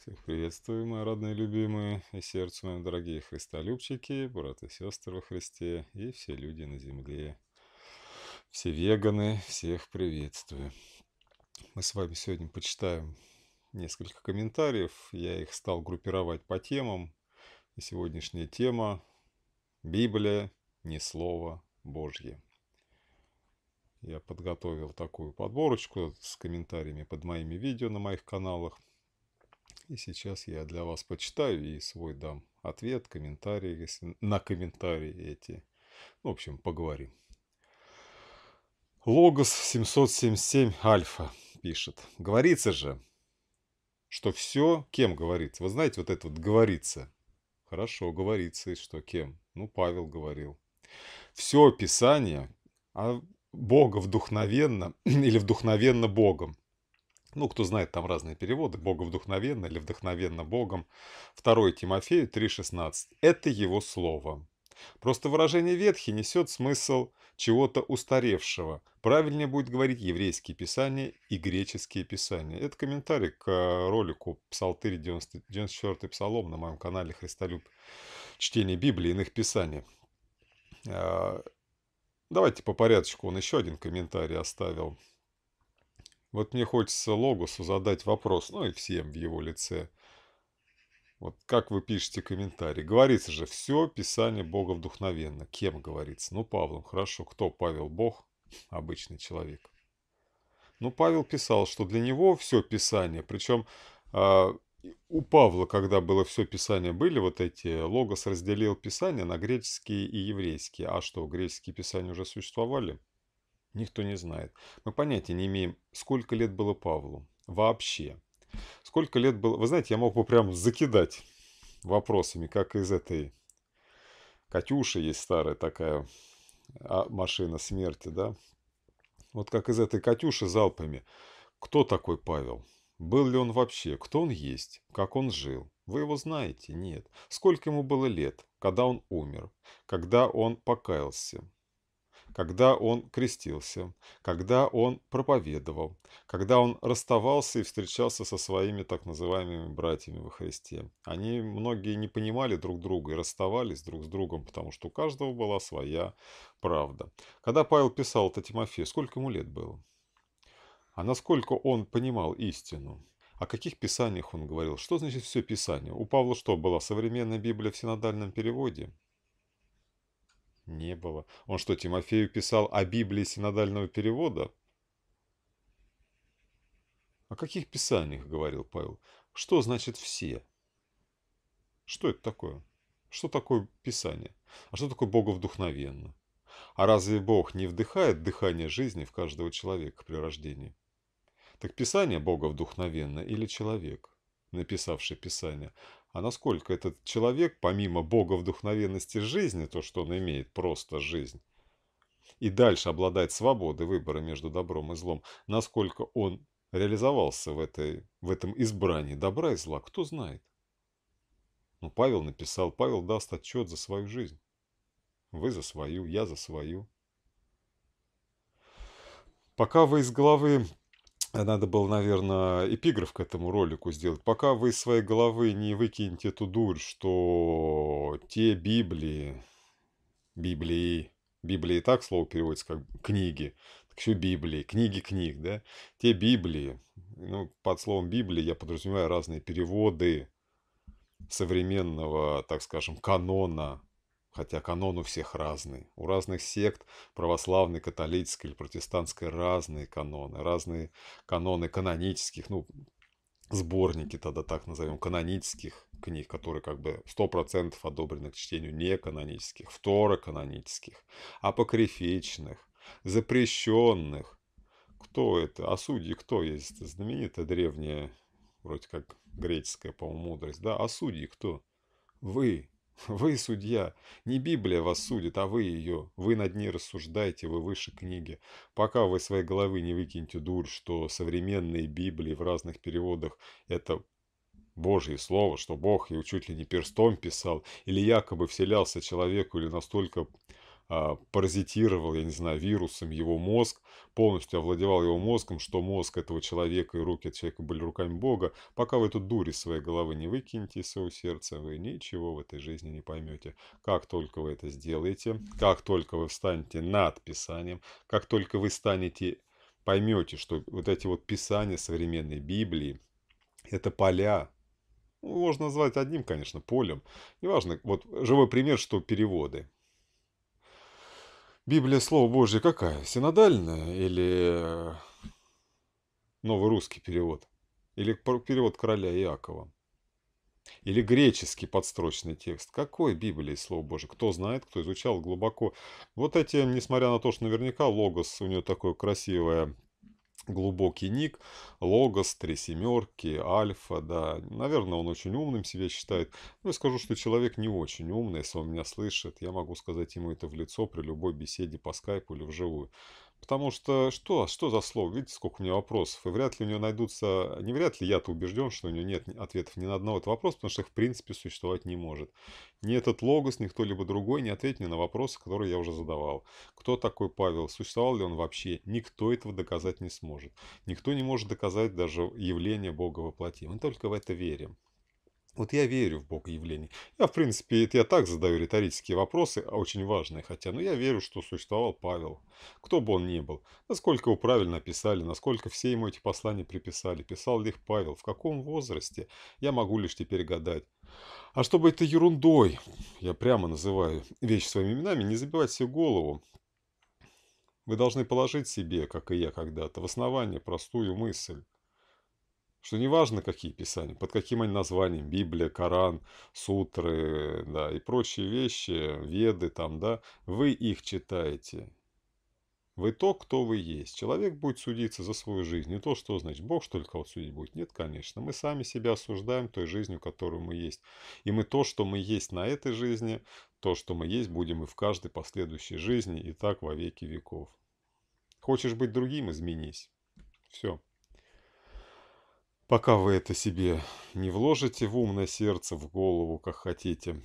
Всех приветствую, мои родные любимые и сердцу моим дорогие христолюбчики, брат и сестры во Христе и все люди на земле. Все веганы, всех приветствую. Мы с вами сегодня почитаем несколько комментариев. Я их стал группировать по темам. И сегодняшняя тема – Библия, не Слово Божье. Я подготовил такую подборочку с комментариями под моими видео на моих каналах – и сейчас я для вас почитаю и свой дам ответ, комментарий, если на комментарии эти. Ну, в общем, поговорим. Логос 777 Альфа пишет. Говорится же, что все, кем говорится. Вы знаете, вот это вот говорится. Хорошо, говорится, и что кем? Ну, Павел говорил. Все описание а Бога вдохновенно или вдохновенно Богом. Ну, кто знает, там разные переводы. вдохновенно или вдохновенно Богом. 2 Тимофею 3,16. Это его слово. Просто выражение ветхи несет смысл чего-то устаревшего. Правильнее будет говорить еврейские писания и греческие писания. Это комментарий к э, ролику Псалтырь 94 Псалом на моем канале Христолюб. Чтение Библии и иных писаний. А, давайте по порядочку. Он еще один комментарий оставил. Вот мне хочется Логосу задать вопрос, ну и всем в его лице. Вот как вы пишете комментарий? Говорится же, все Писание Бога вдохновенно. Кем говорится? Ну, Павлом. Хорошо. Кто Павел? Бог? Обычный человек. Ну, Павел писал, что для него все Писание, причем э, а, у Павла, когда было все Писание, были вот эти, Логос разделил Писание на греческие и еврейские. А что, греческие Писания уже существовали? Никто не знает. Мы понятия не имеем, сколько лет было Павлу. Вообще. Сколько лет было... Вы знаете, я мог бы прям закидать вопросами, как из этой... Катюши есть старая такая а, машина смерти, да? Вот как из этой Катюши залпами. Кто такой Павел? Был ли он вообще? Кто он есть? Как он жил? Вы его знаете? Нет. Сколько ему было лет? Когда он умер? Когда он покаялся? когда он крестился, когда он проповедовал, когда он расставался и встречался со своими так называемыми братьями во Христе. Они многие не понимали друг друга и расставались друг с другом, потому что у каждого была своя правда. Когда Павел писал это Тимофею, сколько ему лет было? А насколько он понимал истину? О каких писаниях он говорил? Что значит все писание? У Павла что, была современная Библия в синодальном переводе? Не было. Он что, Тимофею писал о Библии синодального перевода? О каких писаниях, говорил Павел? Что значит «все»? Что это такое? Что такое писание? А что такое боговдухновенно? А разве Бог не вдыхает дыхание жизни в каждого человека при рождении? Так писание Бога или человек, написавший писание, а насколько этот человек, помимо бога вдохновенности жизни, то, что он имеет, просто жизнь, и дальше обладает свободой выбора между добром и злом, насколько он реализовался в, этой, в этом избрании добра и зла, кто знает. Но ну, Павел написал, Павел даст отчет за свою жизнь. Вы за свою, я за свою. Пока вы из главы а надо было, наверное, эпиграф к этому ролику сделать. Пока вы из своей головы не выкинете эту дурь, что те Библии, Библии, Библии и так слово переводится как книги, так еще Библии, книги книг, да, те Библии, ну, под словом Библии я подразумеваю разные переводы современного, так скажем, канона Хотя канон у всех разный. У разных сект православной, католической или протестантской разные каноны. Разные каноны канонических, ну, сборники тогда так назовем, канонических книг, которые как бы 100% одобрены к чтению не канонических, второканонических, апокрифичных, запрещенных. Кто это? А судьи кто есть? Знаменитая древняя, вроде как греческая, по-моему, мудрость. Да, а судьи кто? Вы. Вы судья. Не Библия вас судит, а вы ее. Вы над ней рассуждаете, вы выше книги. Пока вы своей головы не выкинете дурь, что современные Библии в разных переводах – это Божье слово, что Бог его чуть ли не перстом писал, или якобы вселялся человеку, или настолько а, паразитировал, я не знаю, вирусом его мозг, полностью овладевал его мозгом, что мозг этого человека и руки от человека были руками Бога, пока вы эту дурь из своей головы не выкинете из своего сердца, вы ничего в этой жизни не поймете. Как только вы это сделаете, как только вы встанете над Писанием, как только вы станете, поймете, что вот эти вот Писания современной Библии, это поля, ну, можно назвать одним, конечно, полем. Неважно, вот живой пример, что переводы. Библия Слово Божье какая? Синодальная или э, новый русский перевод? Или перевод короля Иакова? Или греческий подстрочный текст? Какой Библии Слово Божье? Кто знает, кто изучал глубоко. Вот эти, несмотря на то, что наверняка логос у нее такое красивое, глубокий ник, логос, три семерки, альфа, да, наверное, он очень умным себя считает, но ну, я скажу, что человек не очень умный, если он меня слышит, я могу сказать ему это в лицо при любой беседе по скайпу или вживую, Потому что что? Что за слово? Видите, сколько у меня вопросов. И вряд ли у нее найдутся... Не вряд ли я-то убежден, что у нее нет ответов ни на одного этого вопроса, потому что их в принципе существовать не может. Ни этот логос, ни кто-либо другой не ответит ни на вопросы, которые я уже задавал. Кто такой Павел? Существовал ли он вообще? Никто этого доказать не сможет. Никто не может доказать даже явление Бога во плоти. Мы только в это верим. Вот я верю в Бог явлений. Я, в принципе, это я так задаю риторические вопросы, а очень важные, хотя, но ну, я верю, что существовал Павел, кто бы он ни был, насколько его правильно описали, насколько все ему эти послания приписали, писал ли их Павел, в каком возрасте, я могу лишь теперь гадать. А чтобы это ерундой, я прямо называю вещи своими именами, не забивать себе голову, вы должны положить себе, как и я когда-то, в основание простую мысль. Что неважно, какие писания, под каким они названием, Библия, Коран, сутры, да, и прочие вещи, веды там, да, вы их читаете. Вы то, кто вы есть. Человек будет судиться за свою жизнь. Не то, что, значит, Бог, что ли, судить будет. Нет, конечно. Мы сами себя осуждаем той жизнью, которую мы есть. И мы то, что мы есть на этой жизни, то, что мы есть, будем и в каждой последующей жизни, и так во веки веков. Хочешь быть другим – изменись. Все пока вы это себе не вложите в умное сердце, в голову, как хотите,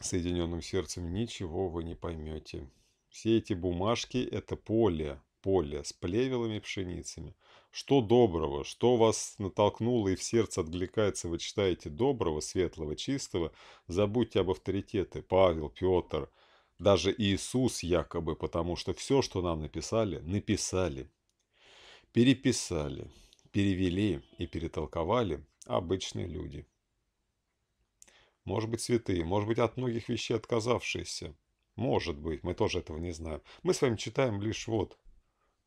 соединенным сердцем, ничего вы не поймете. Все эти бумажки – это поле, поле с плевелами пшеницами. Что доброго, что вас натолкнуло и в сердце откликается, вы читаете доброго, светлого, чистого, забудьте об авторитеты. Павел, Петр, даже Иисус якобы, потому что все, что нам написали, написали, переписали, перевели и перетолковали обычные люди. Может быть, святые, может быть, от многих вещей отказавшиеся. Может быть, мы тоже этого не знаем. Мы с вами читаем лишь вот,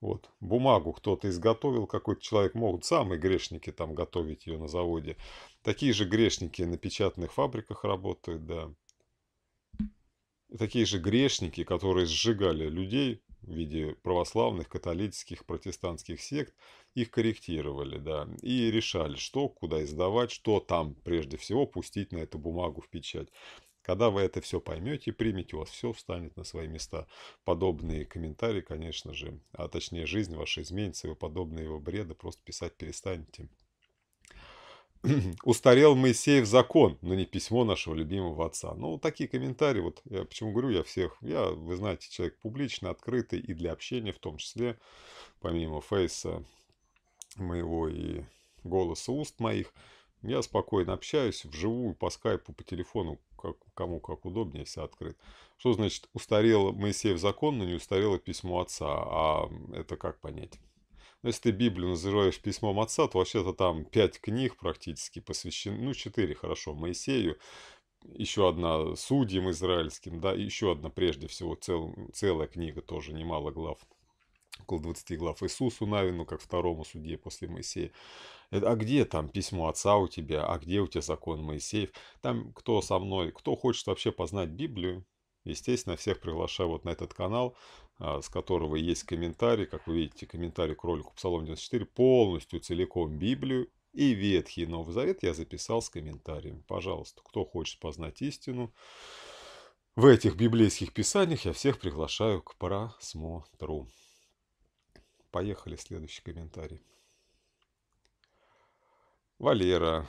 вот, бумагу кто-то изготовил, какой-то человек могут самые грешники там готовить ее на заводе. Такие же грешники на печатных фабриках работают, да. такие же грешники, которые сжигали людей, в виде православных, католических, протестантских сект, их корректировали, да, и решали, что, куда издавать, что там прежде всего пустить на эту бумагу в печать. Когда вы это все поймете, примете, у вас все встанет на свои места. Подобные комментарии, конечно же, а точнее жизнь ваша изменится, и вы подобные его бреда просто писать перестанете. устарел Моисеев закон, но не письмо нашего любимого отца. Ну, такие комментарии, вот я почему говорю, я всех, я, вы знаете, человек публичный, открытый и для общения в том числе, помимо фейса моего и голоса уст моих, я спокойно общаюсь вживую, по скайпу, по телефону, как, кому как удобнее, все открыт. Что значит устарел Моисеев закон, но не устарело письмо отца? А это как понять? Но ну, если ты Библию называешь письмом отца, то вообще-то там пять книг практически посвящены, ну, четыре, хорошо, Моисею, еще одна судьям израильским, да, еще одна, прежде всего, цел, целая книга, тоже немало глав, около 20 глав Иисусу Навину, как второму судье после Моисея. Э, а где там письмо отца у тебя, а где у тебя закон Моисеев? Там кто со мной, кто хочет вообще познать Библию, естественно, всех приглашаю вот на этот канал, а, с которого есть комментарий, как вы видите, комментарий к ролику Псалом 94, полностью целиком Библию и Ветхий Новый Завет я записал с комментариями. Пожалуйста, кто хочет познать истину, в этих библейских писаниях я всех приглашаю к просмотру. Поехали, следующий комментарий. Валера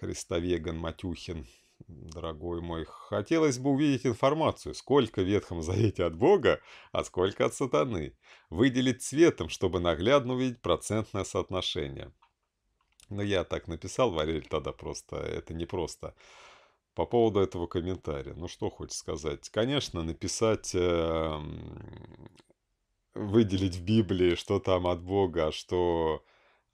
Христовеган Матюхин дорогой мой, хотелось бы увидеть информацию, сколько в Ветхом Завете от Бога, а сколько от сатаны. Выделить цветом, чтобы наглядно увидеть процентное соотношение. Но я так написал, Валерий, тогда просто, это не просто. По поводу этого комментария, ну что хочешь сказать. Конечно, написать, э, выделить в Библии, что там от Бога, что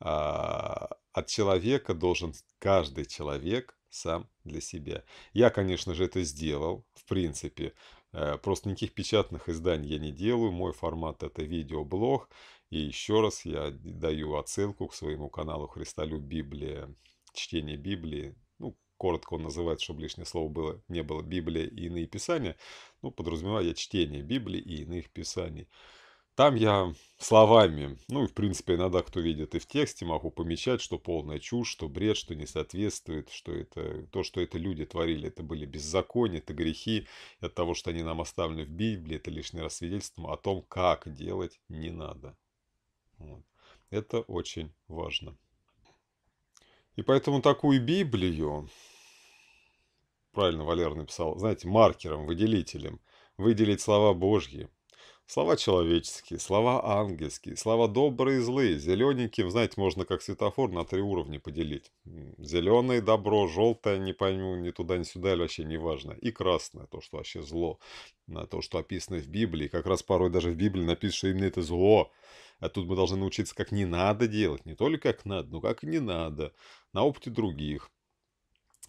э, от человека должен каждый человек, сам для себя. Я, конечно же, это сделал, в принципе. Э, просто никаких печатных изданий я не делаю. Мой формат это видеоблог. И еще раз я даю отсылку к своему каналу Христолюб Библия, чтение Библии. Ну, коротко он называется, чтобы лишнее слово было, не было Библия и иные писания. Ну, подразумевая я чтение Библии и иных писаний. Там я словами, ну и в принципе иногда кто видит и в тексте, могу помечать, что полная чушь, что бред, что не соответствует, что это то, что это люди творили, это были беззакония, это грехи, от того, что они нам оставлены в Библии, это лишнее раз о том, как делать не надо. Вот. Это очень важно. И поэтому такую Библию, правильно Валер написал, знаете, маркером, выделителем, выделить слова Божьи – Слова человеческие, слова ангельские, слова добрые и злые. Зелененьким, знаете, можно как светофор на три уровня поделить. Зеленое – добро, желтое, не пойму, ни туда, ни сюда, или вообще неважно. И красное – то, что вообще зло, то, что описано в Библии. Как раз порой даже в Библии написано, что именно это зло. А тут мы должны научиться, как не надо делать. Не только как надо, но как и не надо. На опыте других.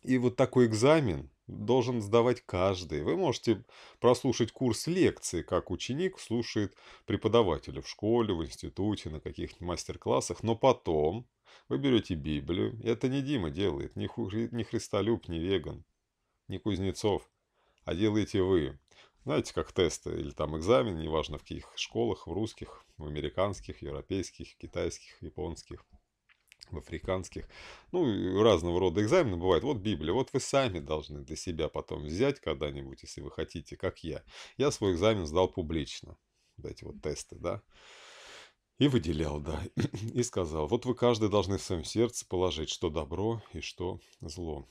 И вот такой экзамен, должен сдавать каждый. Вы можете прослушать курс лекции, как ученик слушает преподавателя в школе, в институте, на каких нибудь мастер-классах, но потом вы берете Библию. и Это не Дима делает, не, хри не Христолюб, не веган, не Кузнецов, а делаете вы. Знаете, как тесты или там экзамен, неважно в каких школах, в русских, в американских, европейских, китайских, японских – в африканских, ну, разного рода экзамены бывают. Вот Библия, вот вы сами должны для себя потом взять когда-нибудь, если вы хотите, как я. Я свой экзамен сдал публично, эти вот тесты, да. И выделял, да, и сказал, вот вы каждый должны в своем сердце положить, что добро и что зло.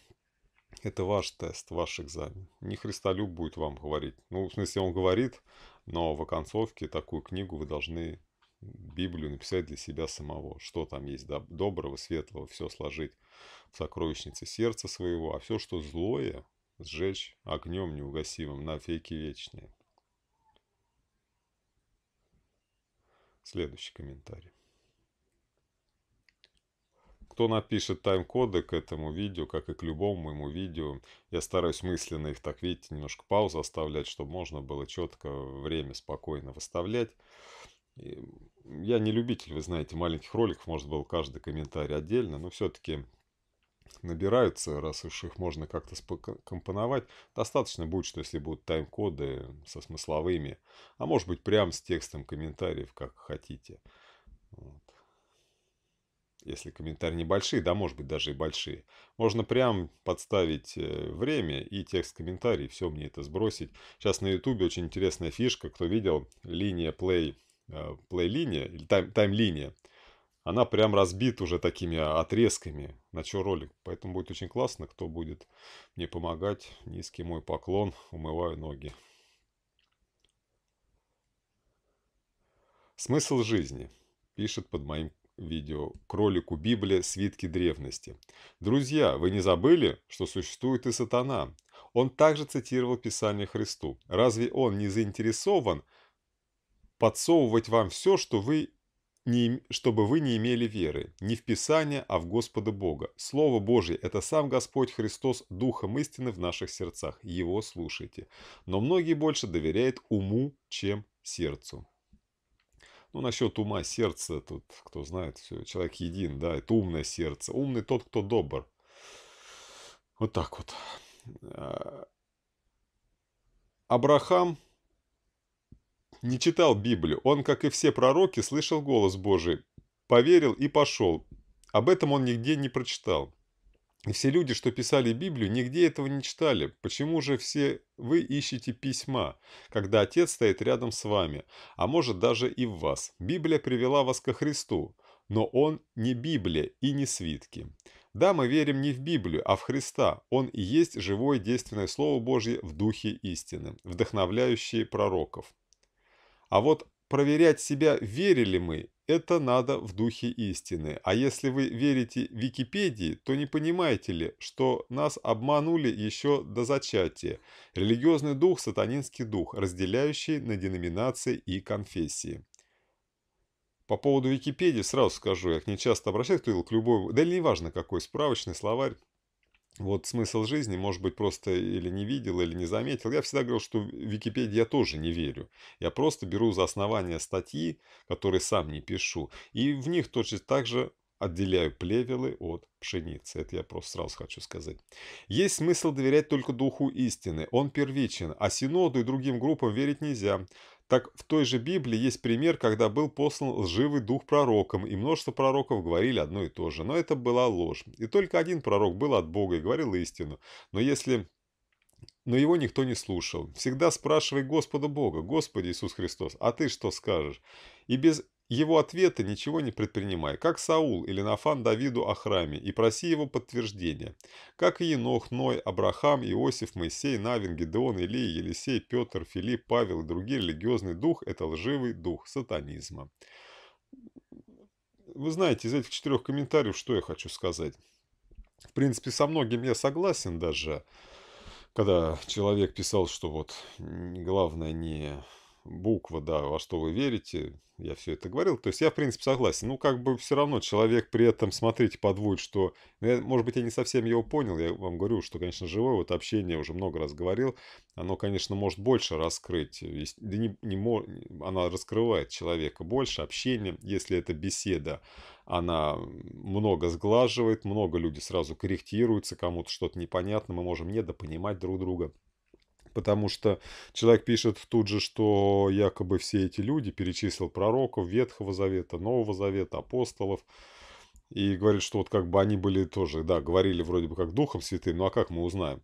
Это ваш тест, ваш экзамен. Не Христолюб будет вам говорить. Ну, в смысле, он говорит, но в оконцовке такую книгу вы должны Библию написать для себя самого, что там есть доброго, светлого, все сложить в сокровищнице сердца своего, а все, что злое, сжечь огнем неугасимым на веки вечные. Следующий комментарий. Кто напишет тайм-коды к этому видео, как и к любому моему видео, я стараюсь мысленно их, так видите, немножко паузу оставлять, чтобы можно было четко время спокойно выставлять я не любитель, вы знаете, маленьких роликов, может, был каждый комментарий отдельно, но все-таки набираются, раз уж их можно как-то компоновать, Достаточно будет, что если будут тайм-коды со смысловыми, а может быть прям с текстом комментариев, как хотите. Вот. Если комментарии небольшие, да, может быть, даже и большие. Можно прям подставить э, время и текст комментарий, все мне это сбросить. Сейчас на ютубе очень интересная фишка, кто видел, линия play Э, плей-линия, или тайм-линия, она прям разбита уже такими отрезками, на чо ролик. Поэтому будет очень классно, кто будет мне помогать. Низкий мой поклон, умываю ноги. Смысл жизни, пишет под моим видео к ролику «Библия. Свитки древности». Друзья, вы не забыли, что существует и сатана? Он также цитировал Писание Христу. Разве он не заинтересован – подсовывать вам все, что вы не, чтобы вы не имели веры, не в Писание, а в Господа Бога. Слово Божье – это сам Господь Христос, Духом истины в наших сердцах. Его слушайте. Но многие больше доверяют уму, чем сердцу. Ну, насчет ума, сердца, тут, кто знает, все, человек един, да, это умное сердце. Умный тот, кто добр. Вот так вот. А, Абрахам не читал Библию, он, как и все пророки, слышал голос Божий, поверил и пошел. Об этом он нигде не прочитал. И все люди, что писали Библию, нигде этого не читали. Почему же все вы ищете письма, когда Отец стоит рядом с вами, а может даже и в вас? Библия привела вас ко Христу, но Он не Библия и не свитки. Да, мы верим не в Библию, а в Христа. Он и есть живое действенное Слово Божье в духе истины, вдохновляющее пророков. А вот проверять себя, верили мы, это надо в духе истины. А если вы верите Википедии, то не понимаете ли, что нас обманули еще до зачатия. Религиозный дух – сатанинский дух, разделяющий на деноминации и конфессии. По поводу Википедии сразу скажу, я к ней часто обращаюсь, к любой, да или неважно какой, справочный словарь, вот смысл жизни, может быть, просто или не видел, или не заметил. Я всегда говорил, что в Википедию я тоже не верю. Я просто беру за основание статьи, которые сам не пишу, и в них точно так же отделяю плевелы от пшеницы. Это я просто сразу хочу сказать. Есть смысл доверять только духу истины. Он первичен, а синоду и другим группам верить нельзя. Так в той же Библии есть пример, когда был послан лживый дух пророком, и множество пророков говорили одно и то же, но это была ложь. И только один пророк был от Бога и говорил истину. Но если но его никто не слушал. Всегда спрашивай Господа Бога, Господи Иисус Христос, а ты что скажешь? И без его ответа, ничего не предпринимай, как Саул или Нафан Давиду о храме, и проси его подтверждения, как и Енох, Ной, Абрахам, Иосиф, Моисей, Навин, Гедеон, Илия, Елисей, Петр, Филипп, Павел и другие религиозный дух – это лживый дух сатанизма. Вы знаете из этих четырех комментариев, что я хочу сказать. В принципе, со многим я согласен даже, когда человек писал, что вот главное не буква, да, во что вы верите, я все это говорил. То есть я, в принципе, согласен. Ну, как бы все равно человек при этом, смотрите, подводит, что... Ну, я, может быть, я не совсем его понял. Я вам говорю, что, конечно, живое вот общение, уже много раз говорил, оно, конечно, может больше раскрыть. Э, да не, не мож... Она раскрывает человека больше, общение, если это беседа она много сглаживает, много люди сразу корректируются, кому-то что-то непонятно, мы можем недопонимать друг друга потому что человек пишет тут же, что якобы все эти люди перечислил пророков Ветхого Завета, Нового Завета, апостолов, и говорит, что вот как бы они были тоже, да, говорили вроде бы как Духом Святым, ну а как мы узнаем?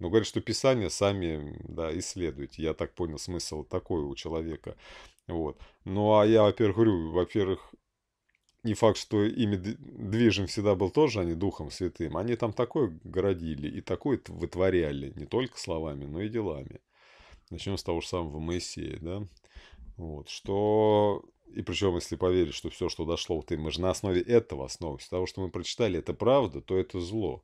Но ну, говорит, что Писание сами, да, исследуйте. Я так понял смысл такой у человека. Вот. Ну, а я, во-первых, говорю, во-первых, не факт, что ими движим всегда был тоже они Духом Святым, они там такое городили и такое вытворяли, не только словами, но и делами. Начнем с того же самого Моисея, да? Вот, что... И причем, если поверить, что все, что дошло, вот и мы же на основе этого основываемся, того, что мы прочитали, это правда, то это зло.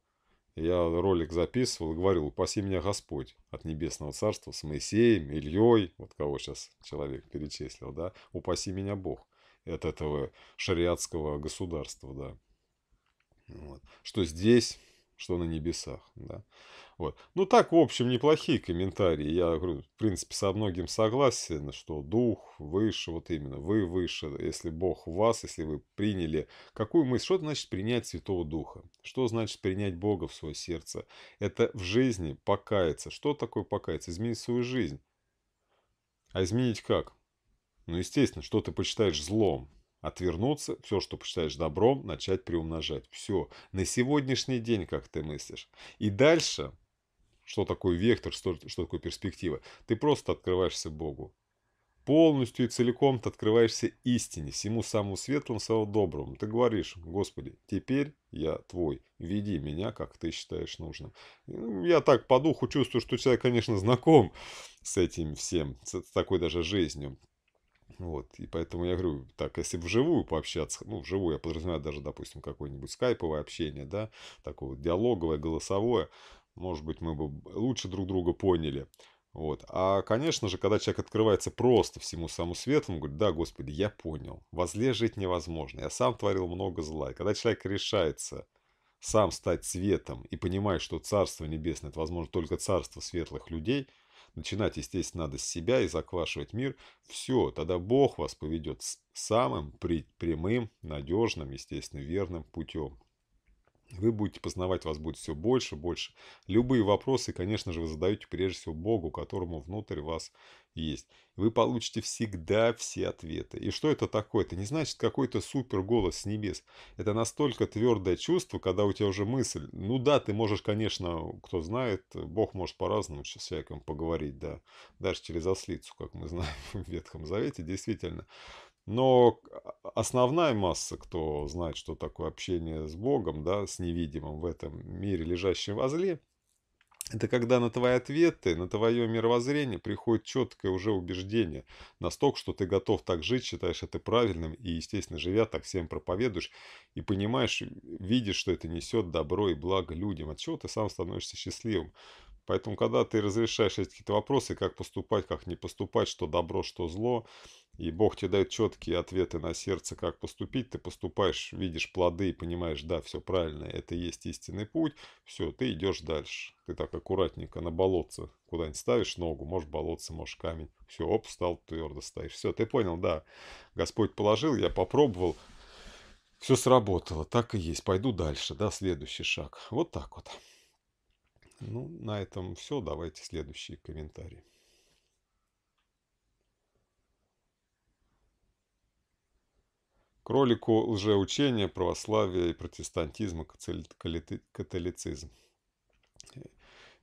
Я ролик записывал и говорил, упаси меня Господь от Небесного Царства с Моисеем, Ильей, вот кого сейчас человек перечислил, да, упаси меня Бог от этого шариатского государства, да. Вот. Что здесь, что на небесах, да. Вот. Ну, так, в общем, неплохие комментарии. Я, говорю, в принципе, со многим согласен, что дух выше, вот именно, вы выше, если Бог в вас, если вы приняли. Какую мысль? Что значит принять Святого Духа? Что значит принять Бога в свое сердце? Это в жизни покаяться. Что такое покаяться? Изменить свою жизнь. А изменить как? Ну, естественно, что ты почитаешь злом, отвернуться, все, что почитаешь добром, начать приумножать. Все. На сегодняшний день, как ты мыслишь. И дальше, что такое вектор, что, что такое перспектива, ты просто открываешься Богу. Полностью и целиком ты открываешься истине, всему самому светлому, самому доброму. Ты говоришь, Господи, теперь я твой, веди меня, как ты считаешь нужным. Ну, я так по духу чувствую, что человек, конечно, знаком с этим всем, с такой даже жизнью. Вот, и поэтому я говорю, так, если вживую пообщаться, ну, вживую я подразумеваю даже, допустим, какое-нибудь скайповое общение, да, такое вот диалоговое, голосовое, может быть, мы бы лучше друг друга поняли. Вот. А, конечно же, когда человек открывается просто всему саму свету, он говорит, да, Господи, я понял, возле жить невозможно, я сам творил много зла. И когда человек решается сам стать светом и понимает, что Царство Небесное – это, возможно, только Царство светлых людей – Начинать, естественно, надо с себя и заквашивать мир. Все, тогда Бог вас поведет самым прямым, надежным, естественно, верным путем. Вы будете познавать, вас будет все больше, больше. Любые вопросы, конечно же, вы задаете прежде всего Богу, которому внутрь вас есть. Вы получите всегда все ответы. И что это такое? Это не значит какой-то супер голос с небес. Это настолько твердое чувство, когда у тебя уже мысль. Ну да, ты можешь, конечно, кто знает, Бог может по-разному с человеком поговорить, да. Даже через ослицу, как мы знаем в Ветхом Завете, действительно. Но основная масса, кто знает, что такое общение с Богом, да, с невидимым в этом мире, лежащем возле, это когда на твои ответы, на твое мировоззрение приходит четкое уже убеждение. Настолько, что ты готов так жить, считаешь это правильным и, естественно, живя, так всем проповедуешь. И понимаешь, видишь, что это несет добро и благо людям. От чего ты сам становишься счастливым. Поэтому, когда ты разрешаешь эти какие-то вопросы, как поступать, как не поступать, что добро, что зло, и Бог тебе дает четкие ответы на сердце, как поступить. Ты поступаешь, видишь плоды и понимаешь, да, все правильно, это и есть истинный путь. Все, ты идешь дальше. Ты так аккуратненько на болотце куда-нибудь ставишь ногу, может болотце, может камень. Все, оп, стал твердо стоишь. Все, ты понял, да, Господь положил, я попробовал. Все сработало, так и есть. Пойду дальше, да, следующий шаг. Вот так вот. Ну, на этом все. Давайте следующие комментарии. кролику лжеучения, православия и протестантизма, католицизм.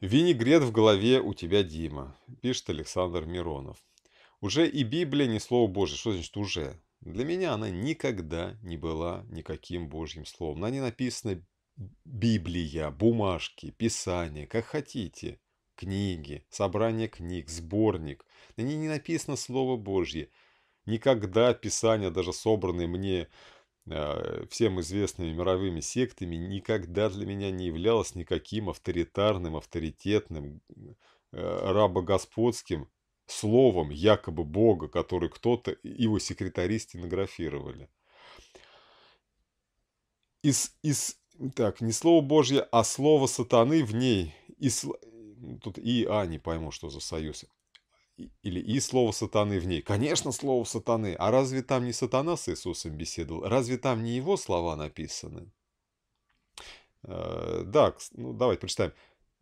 «Винегрет в голове у тебя, Дима», – пишет Александр Миронов. Уже и Библия не Слово Божье. Что значит «уже»? Для меня она никогда не была никаким Божьим Словом. На ней написано Библия, бумажки, писание, как хотите, книги, собрание книг, сборник. На ней не написано Слово Божье – Никогда писания, даже собранные мне э, всем известными мировыми сектами, никогда для меня не являлось никаким авторитарным, авторитетным, э, рабогосподским словом якобы Бога, который кто-то, его секретари стенографировали. Из, из, так, не слово Божье, а слово сатаны в ней. И, тут и А не пойму, что за союз или и слово сатаны в ней. Конечно, слово сатаны. А разве там не сатана с Иисусом беседовал? Разве там не его слова написаны? Э, да, ну давайте прочитаем.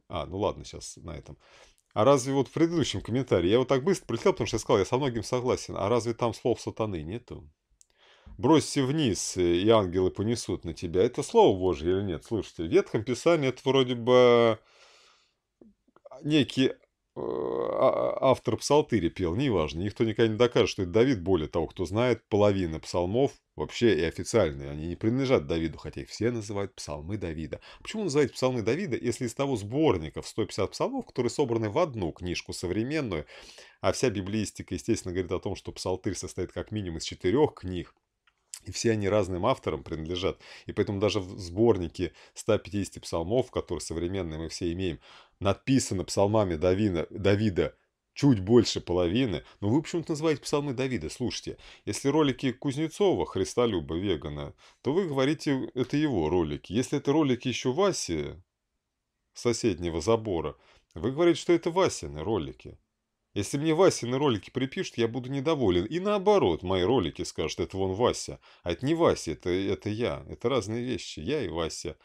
А, ну ладно, сейчас на этом. А разве вот в предыдущем комментарии, я вот так быстро прилетел, потому что я сказал, я со многим согласен, а разве там слов сатаны нету? бросься вниз, э, и ангелы понесут на тебя. Это Слово Божье или нет? Слушайте, в Ветхом Писании это вроде бы некий Э, а, а, автор псалтыри пел, неважно. Никто никогда не докажет, что это Давид. Более того, кто знает, половина псалмов вообще и официальные, они не принадлежат Давиду, хотя их все называют псалмы Давида. Почему называют псалмы Давида, если из того сборника в 150 псалмов, которые собраны в одну книжку современную, а вся библистика, естественно, говорит о том, что псалтырь состоит как минимум из четырех книг, и все они разным авторам принадлежат. И поэтому даже в сборнике 150 псалмов, которые современные мы все имеем, написано псалмами Давина, Давида чуть больше половины. Но вы почему-то называете псалмы Давида. Слушайте, если ролики Кузнецова, Христолюба, Вегана, то вы говорите, это его ролики. Если это ролики еще Васи, соседнего забора, вы говорите, что это Васины ролики. Если мне Вася на ролики припишет, я буду недоволен. И наоборот, мои ролики скажут, это вон Вася. А это не Вася, это, это я. Это разные вещи. Я и Вася.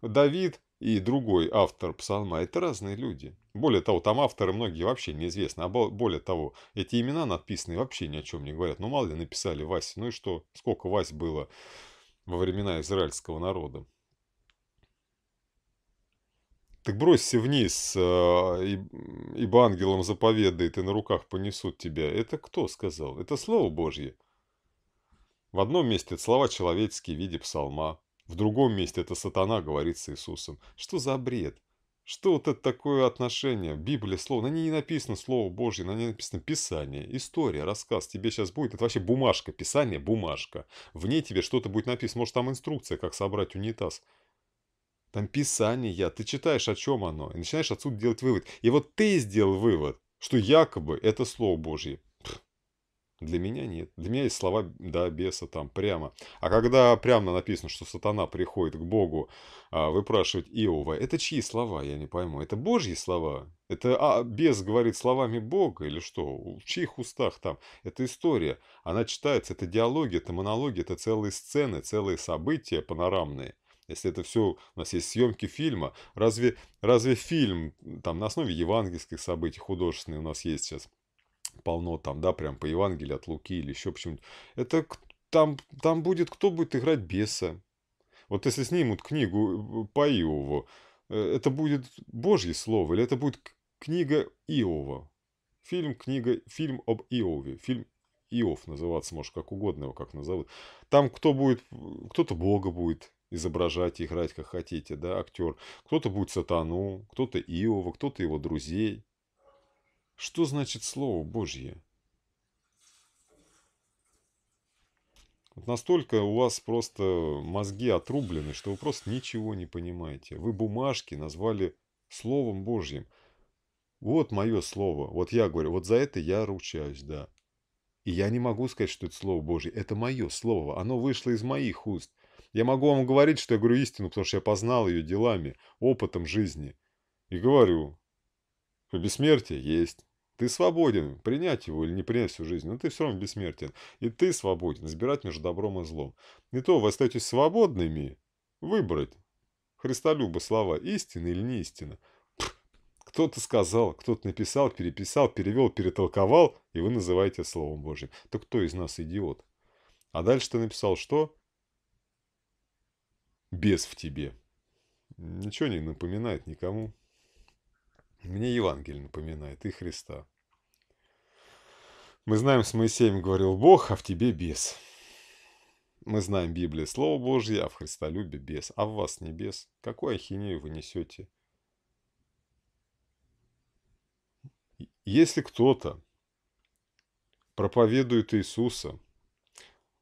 Давид и другой автор псалма – это разные люди. Более того, там авторы многие вообще неизвестны. А более того, эти имена надписанные вообще ни о чем не говорят. Ну, мало ли написали Вася. Ну и что? Сколько Вась было во времена израильского народа? Так бросься вниз, а, ибо ангелом заповедает, и на руках понесут тебя. Это кто сказал? Это Слово Божье. В одном месте это слова человеческие в виде псалма, в другом месте это сатана говорит с Иисусом. Что за бред? Что вот это такое отношение? Библия, слово, на ней не написано Слово Божье, на ней написано Писание, история, рассказ. Тебе сейчас будет, это вообще бумажка, Писание, бумажка. В ней тебе что-то будет написано, может там инструкция, как собрать унитаз там писание, я, ты читаешь, о чем оно, и начинаешь отсюда делать вывод. И вот ты сделал вывод, что якобы это Слово Божье. для меня нет. Для меня есть слова, да, беса там прямо. А когда прямо написано, что сатана приходит к Богу а, выпрашивать Иова, это чьи слова, я не пойму. Это Божьи слова? Это а, бес говорит словами Бога или что? В чьих устах там? Это история. Она читается, это диалоги, это монологи, это целые сцены, целые события панорамные – если это все, у нас есть съемки фильма, разве, разве фильм там на основе евангельских событий художественный у нас есть сейчас полно там, да, прям по Евангелию от Луки или еще почему-нибудь. Это там, там будет, кто будет играть беса. Вот если снимут книгу э, по Иову, э, это будет Божье слово или это будет книга Иова? Фильм, книга, фильм об Иове, фильм Иов называться, может, как угодно его как назовут. Там кто будет, кто-то Бога будет изображать и играть как хотите, да, актер. Кто-то будет сатану, кто-то Иова, кто-то его друзей. Что значит Слово Божье? Вот настолько у вас просто мозги отрублены, что вы просто ничего не понимаете. Вы бумажки назвали Словом Божьим. Вот мое слово, вот я говорю, вот за это я ручаюсь, да. И я не могу сказать, что это Слово Божье, это мое слово, оно вышло из моих уст. Я могу вам говорить, что я говорю истину, потому что я познал ее делами, опытом жизни. И говорю, что бессмертие есть. Ты свободен, принять его или не принять всю жизнь, но ты все равно бессмертен. И ты свободен избирать между добром и злом. Не то вы остаетесь свободными выбрать христолюбы слова «истина» или «не истина». Кто-то сказал, кто-то написал, переписал, перевел, перетолковал, и вы называете словом Божьим. Так кто из нас идиот? А дальше ты написал что? бес в тебе. Ничего не напоминает никому. Мне Евангелие напоминает и Христа. Мы знаем, с Моисеем говорил Бог, а в тебе бес. Мы знаем Библия Слово Божье, а в Христолюбе бес, а в вас не бес. Какую ахинею вы несете? Если кто-то проповедует Иисуса,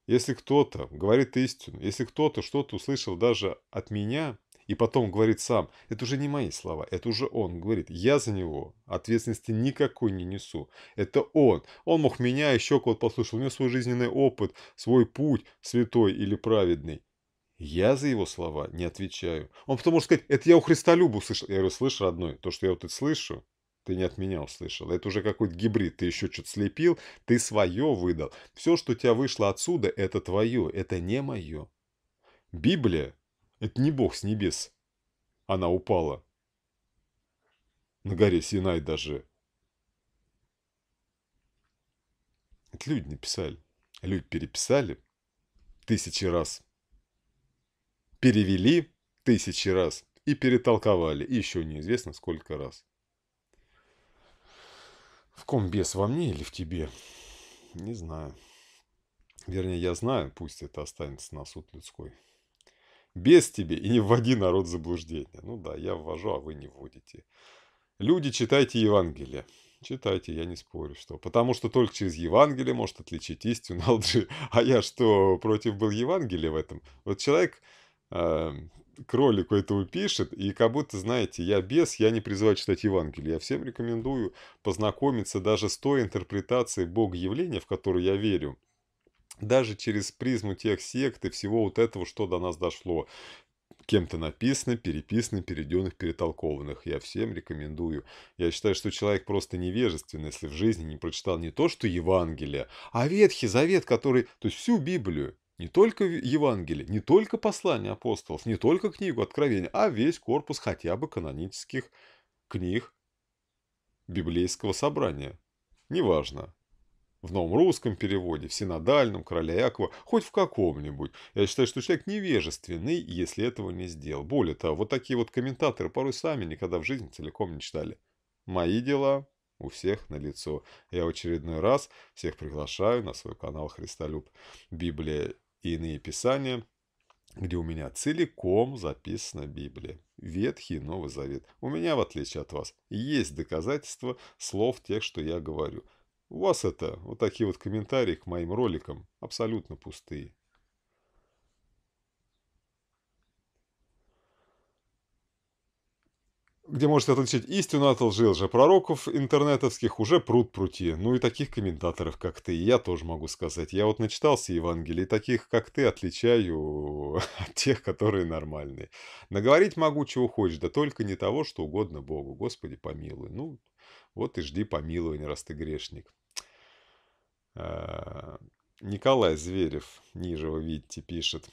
если кто-то говорит истину, если кто-то что-то услышал даже от меня, и потом говорит сам, это уже не мои слова, это уже он говорит, я за него ответственности никакой не несу, это он, он мог меня еще кого-то послушать, у него свой жизненный опыт, свой путь святой или праведный. Я за его слова не отвечаю. Он потом может сказать, это я у Христолюба услышал. Я говорю, слышь, родной, то, что я вот это слышу, ты не от меня услышал. Это уже какой-то гибрид. Ты еще что-то слепил, ты свое выдал. Все, что у тебя вышло отсюда, это твое, это не мое. Библия — это не Бог с небес. Она упала. На горе Синай даже. Это люди написали. Люди переписали тысячи раз. Перевели тысячи раз и перетолковали еще неизвестно сколько раз. В ком бес, во мне или в тебе? Не знаю. Вернее, я знаю, пусть это останется на суд людской. Без тебе и не вводи народ в заблуждение. Ну да, я ввожу, а вы не вводите. Люди, читайте Евангелие. Читайте, я не спорю, что. Потому что только через Евангелие может отличить истину от лжи. А я что, против был Евангелия в этом? Вот человек эм, Кролику ролику этого пишет, и как будто, знаете, я без, я не призываю читать Евангелие. Я всем рекомендую познакомиться даже с той интерпретацией Бога явления, в которую я верю, даже через призму тех сект и всего вот этого, что до нас дошло кем-то написано, переписано, перейденных, перетолкованных. Я всем рекомендую. Я считаю, что человек просто невежественный, если в жизни не прочитал не то, что Евангелие, а Ветхий Завет, который... То есть всю Библию не только Евангелие, не только послание апостолов, не только книгу Откровения, а весь корпус хотя бы канонических книг библейского собрания. Неважно. В новом русском переводе, в синодальном, короля Якова, хоть в каком-нибудь. Я считаю, что человек невежественный, если этого не сделал. Более того, вот такие вот комментаторы порой сами никогда в жизни целиком не читали. Мои дела у всех на лицо. Я в очередной раз всех приглашаю на свой канал Христолюб Библия и иные писания, где у меня целиком записана Библия. Ветхий и Новый Завет. У меня, в отличие от вас, есть доказательства слов тех, что я говорю. У вас это, вот такие вот комментарии к моим роликам, абсолютно пустые. где можете отличить истину от лжи, пророков интернетовских уже пруд прути. Ну и таких комментаторов, как ты, я тоже могу сказать. Я вот начитался Евангелие, таких, как ты, отличаю от тех, которые нормальные. Наговорить могу, чего хочешь, да только не того, что угодно Богу. Господи, помилуй. Ну, вот и жди помилования, раз ты грешник. А, Николай Зверев, ниже вы видите, пишет.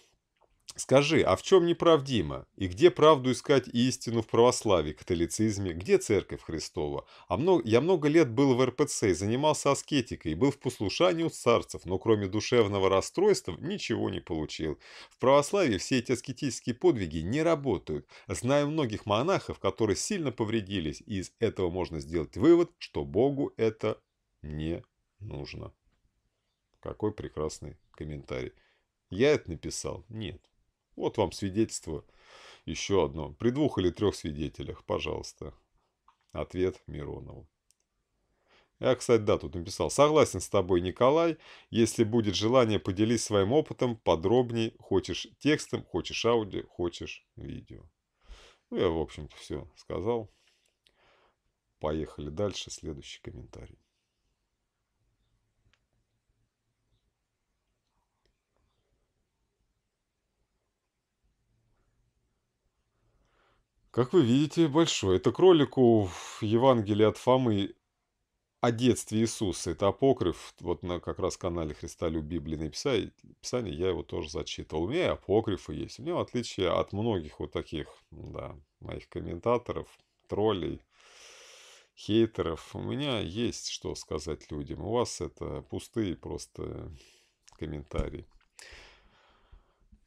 Скажи, а в чем неправдимо? И где правду искать и истину в православии, католицизме? Где церковь Христова? А много, я много лет был в РПЦ и занимался аскетикой, и был в послушании у царцев, но кроме душевного расстройства ничего не получил. В православии все эти аскетические подвиги не работают. Знаю многих монахов, которые сильно повредились, и из этого можно сделать вывод, что Богу это не нужно. Какой прекрасный комментарий. Я это написал? Нет. Вот вам свидетельство. Еще одно. При двух или трех свидетелях, пожалуйста. Ответ Миронову. Я, кстати, да, тут написал. Согласен с тобой, Николай. Если будет желание, поделись своим опытом подробней. Хочешь текстом, хочешь аудио, хочешь видео. Ну, я, в общем-то, все сказал. Поехали дальше. Следующий комментарий. Как вы видите, большой. Это кролику в Евангелии от Фомы о детстве Иисуса. Это апокриф. Вот на как раз канале Христолюб Библии написание, писание я его тоже зачитывал. У меня и апокрифы есть. У меня, в отличие от многих вот таких, да, моих комментаторов, троллей, хейтеров, у меня есть что сказать людям. У вас это пустые просто комментарии.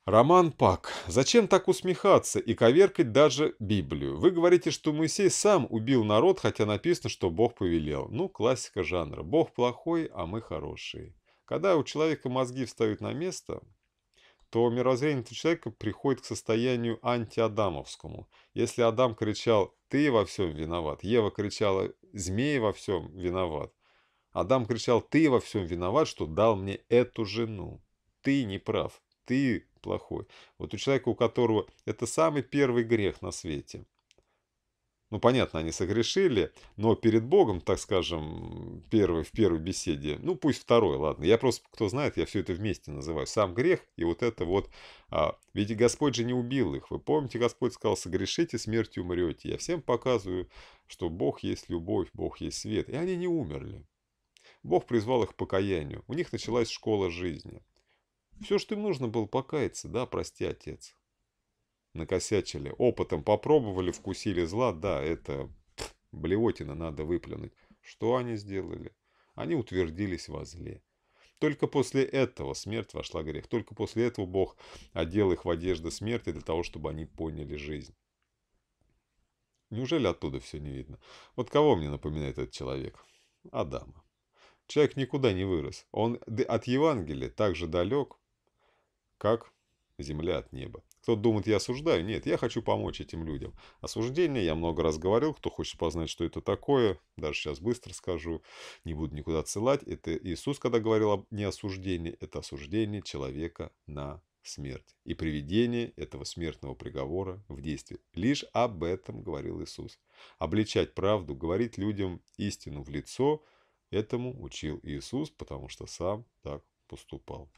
Роман Пак, зачем так усмехаться и коверкать даже Библию? Вы говорите, что Моисей сам убил народ, хотя написано, что Бог повелел. Ну, классика жанра. Бог плохой, а мы хорошие. Когда у человека мозги встают на место, то мировоззрение этого человека приходит к состоянию антиадамовскому. Если Адам кричал «ты во всем виноват», Ева кричала «змей во всем виноват», Адам кричал «ты во всем виноват, что дал мне эту жену». Ты не прав. Ты плохой. Вот у человека, у которого это самый первый грех на свете. Ну, понятно, они согрешили, но перед Богом, так скажем, первый, в первой беседе, ну, пусть второй, ладно. Я просто, кто знает, я все это вместе называю. Сам грех и вот это вот. А, ведь Господь же не убил их. Вы помните, Господь сказал, согрешите, смертью умрете. Я всем показываю, что Бог есть любовь, Бог есть свет. И они не умерли. Бог призвал их к покаянию. У них началась школа жизни. Все, что им нужно было покаяться, да, прости, отец. Накосячили, опытом попробовали, вкусили зла, да, это пф, блевотина надо выплюнуть. Что они сделали? Они утвердились во зле. Только после этого смерть вошла в грех. Только после этого Бог одел их в одежды смерти для того, чтобы они поняли жизнь. Неужели оттуда все не видно? Вот кого мне напоминает этот человек? Адама. Человек никуда не вырос. Он от Евангелия так же далек, как? Земля от неба. Кто думает, я осуждаю? Нет, я хочу помочь этим людям. Осуждение я много раз говорил, кто хочет познать, что это такое, даже сейчас быстро скажу, не буду никуда отсылать. Это Иисус, когда говорил об неосуждении, это осуждение человека на смерть и приведение этого смертного приговора в действие. Лишь об этом говорил Иисус. Обличать правду, говорить людям истину в лицо, этому учил Иисус, потому что сам так поступал.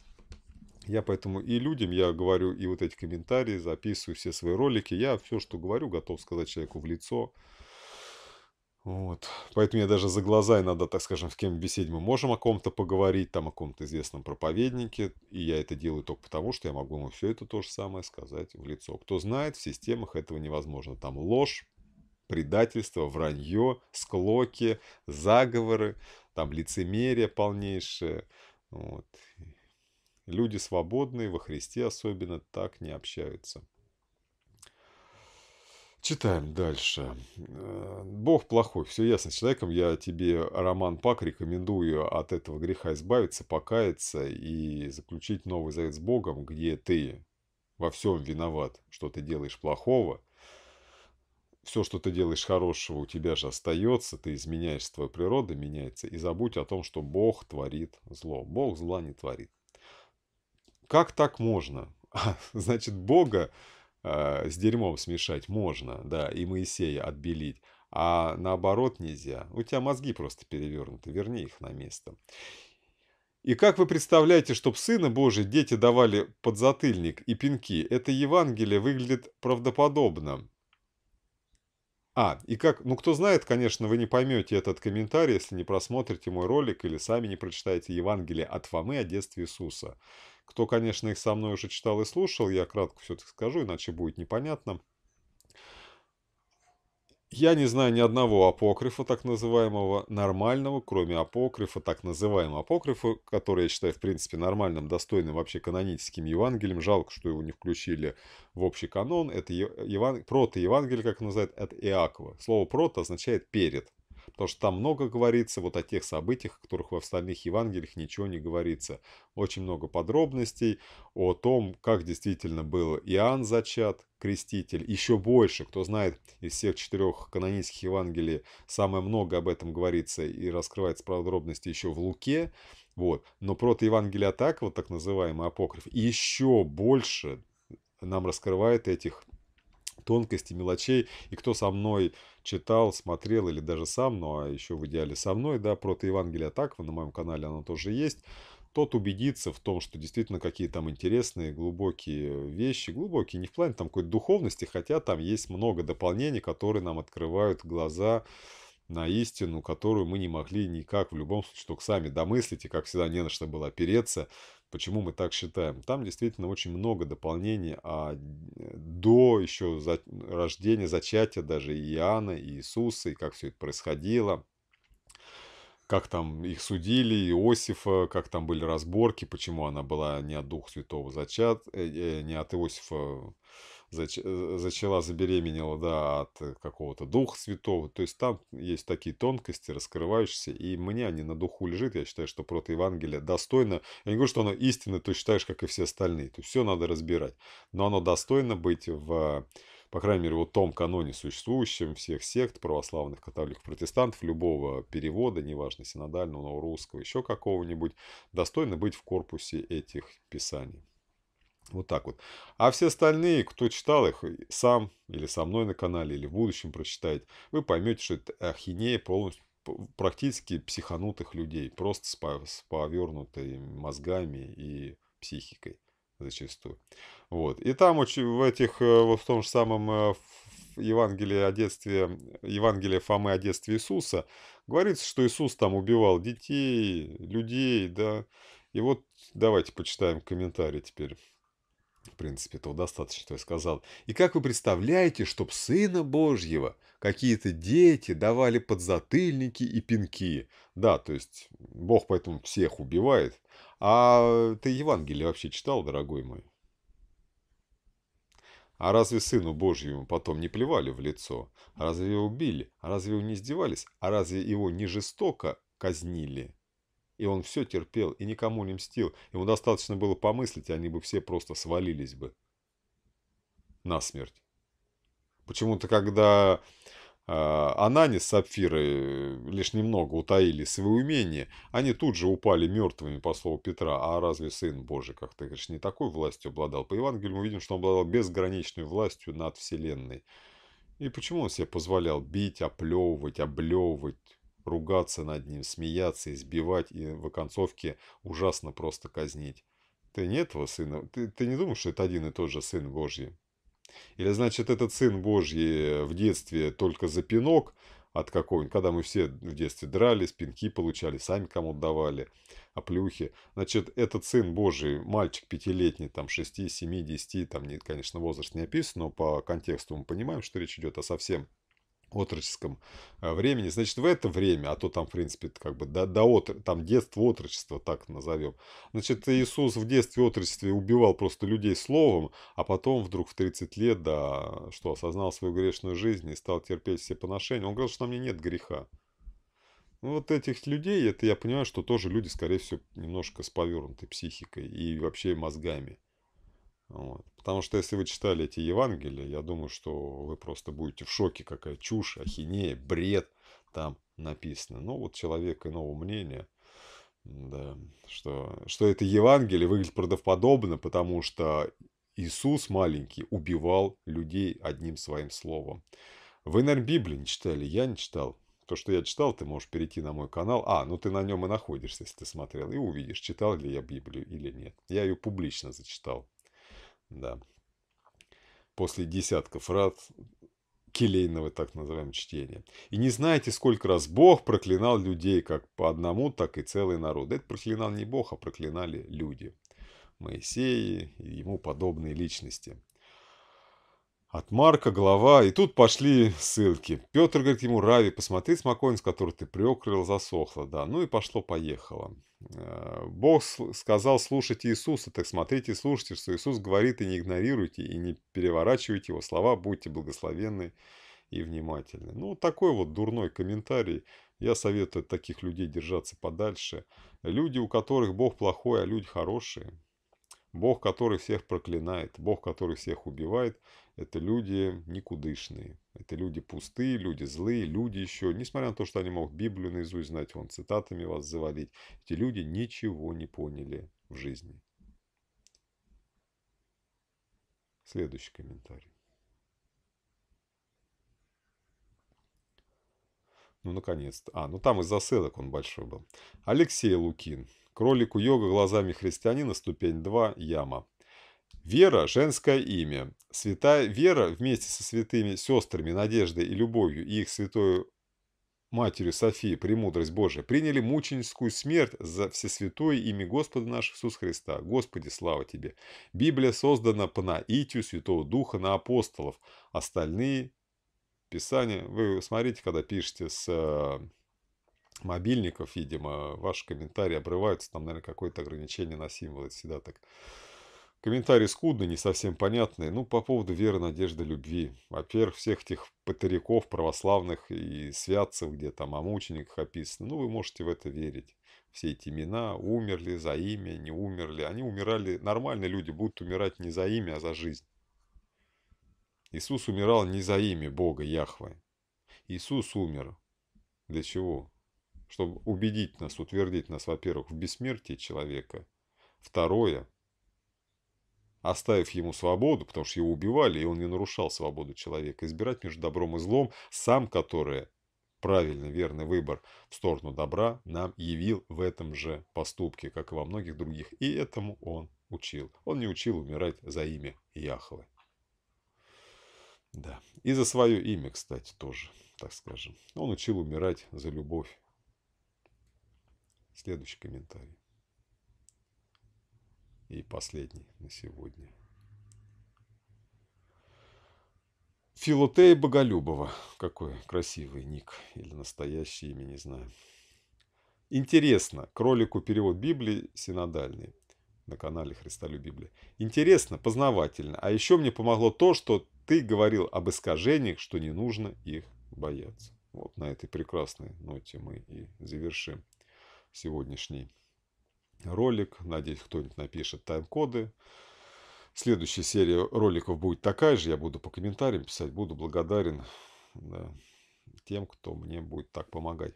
Я поэтому и людям, я говорю и вот эти комментарии, записываю все свои ролики. Я все, что говорю, готов сказать человеку в лицо. Вот. Поэтому я даже за глаза иногда, так скажем, с кем беседе мы можем о ком-то поговорить, там о ком-то известном проповеднике. И я это делаю только потому, что я могу ему все это то же самое сказать в лицо. Кто знает, в системах этого невозможно. Там ложь, предательство, вранье, склоки, заговоры, там лицемерие полнейшее. Вот. Люди свободные, во Христе особенно, так не общаются. Читаем дальше. Э, Бог плохой, все ясно с человеком. Я тебе, Роман Пак, рекомендую от этого греха избавиться, покаяться и заключить новый завет с Богом, где ты во всем виноват, что ты делаешь плохого. Все, что ты делаешь хорошего, у тебя же остается, ты изменяешь, твоя природа меняется. И забудь о том, что Бог творит зло. Бог зла не творит. Как так можно? А, значит, Бога э, с дерьмом смешать можно, да, и Моисея отбелить, а наоборот нельзя. У тебя мозги просто перевернуты, верни их на место. И как вы представляете, чтобы Сына Божий дети давали подзатыльник и пинки? Это Евангелие выглядит правдоподобно. А, и как, ну кто знает, конечно, вы не поймете этот комментарий, если не просмотрите мой ролик или сами не прочитаете Евангелие от Фомы о детстве Иисуса. Кто, конечно, их со мной уже читал и слушал, я кратко все-таки скажу, иначе будет непонятно. Я не знаю ни одного апокрифа, так называемого, нормального, кроме апокрифа, так называемого апокрифа, который я считаю, в принципе, нормальным, достойным вообще каноническим Евангелием. Жалко, что его не включили в общий канон. Это Еван... Евангелие, как называют, это Иакова. Слово «прото» означает «перед». Потому что там много говорится вот о тех событиях, о которых в остальных Евангелиях ничего не говорится. Очень много подробностей о том, как действительно был Иоанн зачат, креститель. Еще больше, кто знает, из всех четырех канонических Евангелий самое много об этом говорится и раскрывается подробности еще в Луке. Вот. Но Прото Евангелие так, вот так называемый апокриф, еще больше нам раскрывает этих тонкостей, мелочей. И кто со мной читал, смотрел или даже сам, но ну, а еще в идеале со мной, да, протоевангелие Атакова, на моем канале оно тоже есть, тот убедится в том, что действительно какие там интересные, глубокие вещи, глубокие не в плане там какой-то духовности, хотя там есть много дополнений, которые нам открывают глаза, на истину, которую мы не могли никак в любом случае только сами домыслить, и, как всегда, не на что было опереться, почему мы так считаем. Там действительно очень много дополнений а э, до еще за, рождения, зачатия даже Иоанна, и Иисуса, и как все это происходило, как там их судили, Иосифа, как там были разборки, почему она была не от Духа Святого зачат, э, э, не от Иосифа Э, зачала, забеременела, да, от э, какого-то духа святого. То есть там есть такие тонкости, раскрывающиеся, и мне они на духу лежит. Я считаю, что протоевангелие достойно. Я не говорю, что оно истинно, ты считаешь, как и все остальные. То есть все надо разбирать. Но оно достойно быть в по крайней мере, вот том каноне существующем всех сект, православных, католиков, протестантов, любого перевода, неважно, синодального, но русского, еще какого-нибудь, достойно быть в корпусе этих писаний. Вот так вот. А все остальные, кто читал их э, сам или со мной на канале, или в будущем прочитает, вы поймете, что это ахинея полностью практически психанутых людей, просто с повернутой мозгами и психикой зачастую. Вот. И там очень в этих, э, вот в том же самом э, Евангелии о детстве, Евангелии Фомы о детстве Иисуса, говорится, что Иисус там убивал детей, людей, да. И вот давайте почитаем комментарии теперь в принципе, этого достаточно, что я сказал. И как вы представляете, чтоб Сына Божьего какие-то дети давали подзатыльники и пинки? Да, то есть Бог поэтому всех убивает. А ты Евангелие вообще читал, дорогой мой? А разве Сыну Божьему потом не плевали в лицо? А разве его били? А разве его не издевались? А разве его не жестоко казнили? И он все терпел и никому не мстил. Ему достаточно было помыслить, и они бы все просто свалились бы. на смерть. Почему-то, когда а, Анани с Сапфирой э, лишь немного утаили свои умения, они тут же упали мертвыми, по слову Петра. А разве Сын Божий, как ты говоришь, не такой властью обладал? По Евангелию мы видим, что он обладал безграничной властью над Вселенной. И почему он себе позволял бить, оплевывать, облевывать, ругаться над ним, смеяться, избивать и в оконцовке ужасно просто казнить. Ты не этого сына, ты, ты не думаешь, что это один и тот же сын Божий? Или значит этот сын Божий в детстве только за пинок от какого-нибудь, когда мы все в детстве дрались, пинки получали, сами кому-то давали, оплюхи. А значит, этот сын Божий, мальчик пятилетний, там шести, семи, десяти, там, конечно, возраст не описан, но по контексту мы понимаем, что речь идет о совсем отроческом э, времени. Значит, в это время, а то там, в принципе, как бы до, до отр... там детство, отрочества, так назовем. Значит, Иисус в детстве, отрочестве убивал просто людей словом, а потом вдруг в 30 лет, да, что, осознал свою грешную жизнь и стал терпеть все поношения. Он говорил, что на мне нет греха. Ну, вот этих людей, это я понимаю, что тоже люди, скорее всего, немножко с повернутой психикой и вообще мозгами. Вот. Потому что если вы читали эти Евангелия, я думаю, что вы просто будете в шоке, какая чушь, ахинея, бред там написано. Ну вот человек иного мнения, да, что, что это Евангелие выглядит правдоподобно, потому что Иисус маленький убивал людей одним своим словом. Вы, наверное, Библию не читали, я не читал. То, что я читал, ты можешь перейти на мой канал. А, ну ты на нем и находишься, если ты смотрел, и увидишь, читал ли я Библию или нет. Я ее публично зачитал да. После десятков раз келейного так называемого чтения. И не знаете, сколько раз Бог проклинал людей, как по одному, так и целый народ. Это проклинал не Бог, а проклинали люди. Моисеи и ему подобные личности. От Марка глава и тут пошли ссылки. Петр говорит ему, Рави, посмотри смоконец, который ты приокрыл, засохло, да. Ну и пошло-поехало. Э, Бог сказал, слушайте Иисуса, так смотрите и слушайте, что Иисус говорит, и не игнорируйте, и не переворачивайте его слова, будьте благословенны и внимательны. Ну, такой вот дурной комментарий. Я советую таких людей держаться подальше. Люди, у которых Бог плохой, а люди хорошие. Бог, который всех проклинает, Бог, который всех убивает, это люди никудышные. Это люди пустые, люди злые, люди еще, несмотря на то, что они могут Библию наизусть знать, вон цитатами вас завалить, эти люди ничего не поняли в жизни. Следующий комментарий. Ну, наконец-то. А, ну там из-за ссылок он большой был. Алексей Лукин. Кролику йога глазами христианина, ступень 2, яма. Вера – женское имя. Святая Вера вместе со святыми сестрами Надеждой и Любовью и их святою Матерью Софии, премудрость Божия, приняли мученическую смерть за всесвятое имя Господа нашего Иисуса Христа. Господи, слава Тебе! Библия создана по наитию Святого Духа на апостолов. Остальные писания, вы смотрите, когда пишете с э, мобильников, видимо, ваши комментарии обрываются, там, наверное, какое-то ограничение на символы, всегда так. Комментарии скудные, не совсем понятные, ну, по поводу веры, надежды, любви. Во-первых, всех этих патериков православных и святцев, где там о мучениках описано, ну, вы можете в это верить. Все эти имена, умерли за имя, не умерли. Они умирали, нормальные люди будут умирать не за имя, а за жизнь. Иисус умирал не за имя Бога Яхвы. Иисус умер. Для чего? Чтобы убедить нас, утвердить нас, во-первых, в бессмертии человека. Второе – оставив ему свободу, потому что его убивали, и он не нарушал свободу человека, избирать между добром и злом, сам которое правильный, верный выбор в сторону добра нам явил в этом же поступке, как и во многих других. И этому он учил. Он не учил умирать за имя Яхвы. Да. И за свое имя, кстати, тоже, так скажем. Он учил умирать за любовь. Следующий комментарий и последний на сегодня. Филотея Боголюбова. Какой красивый ник или настоящее имя, не знаю. Интересно. Кролику перевод Библии синодальный на канале Христолю Библии. Интересно, познавательно. А еще мне помогло то, что ты говорил об искажениях, что не нужно их бояться. Вот на этой прекрасной ноте мы и завершим сегодняшний ролик. Надеюсь, кто-нибудь напишет тайм-коды. Следующая серия роликов будет такая же. Я буду по комментариям писать. Буду благодарен да, тем, кто мне будет так помогать.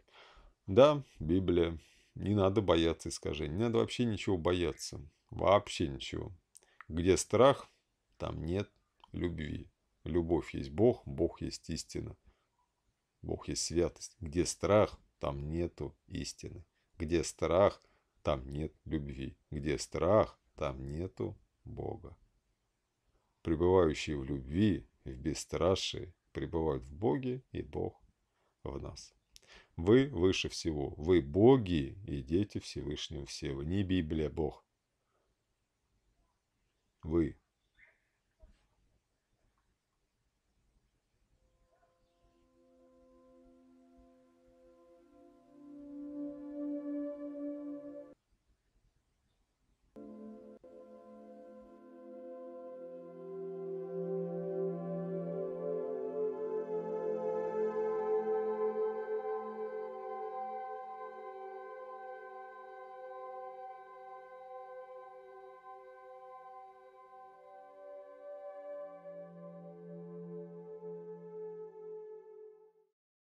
Да, Библия. Не надо бояться искажений. Не надо вообще ничего бояться. Вообще ничего. Где страх, там нет любви. Любовь есть Бог, Бог есть истина. Бог есть святость. Где страх, там нету истины. Где страх – там нет любви. Где страх, там нету Бога. Пребывающие в любви, в бесстрашии, пребывают в Боге и Бог в нас. Вы выше всего. Вы боги и дети Всевышнего всего. Не Библия, Бог. Вы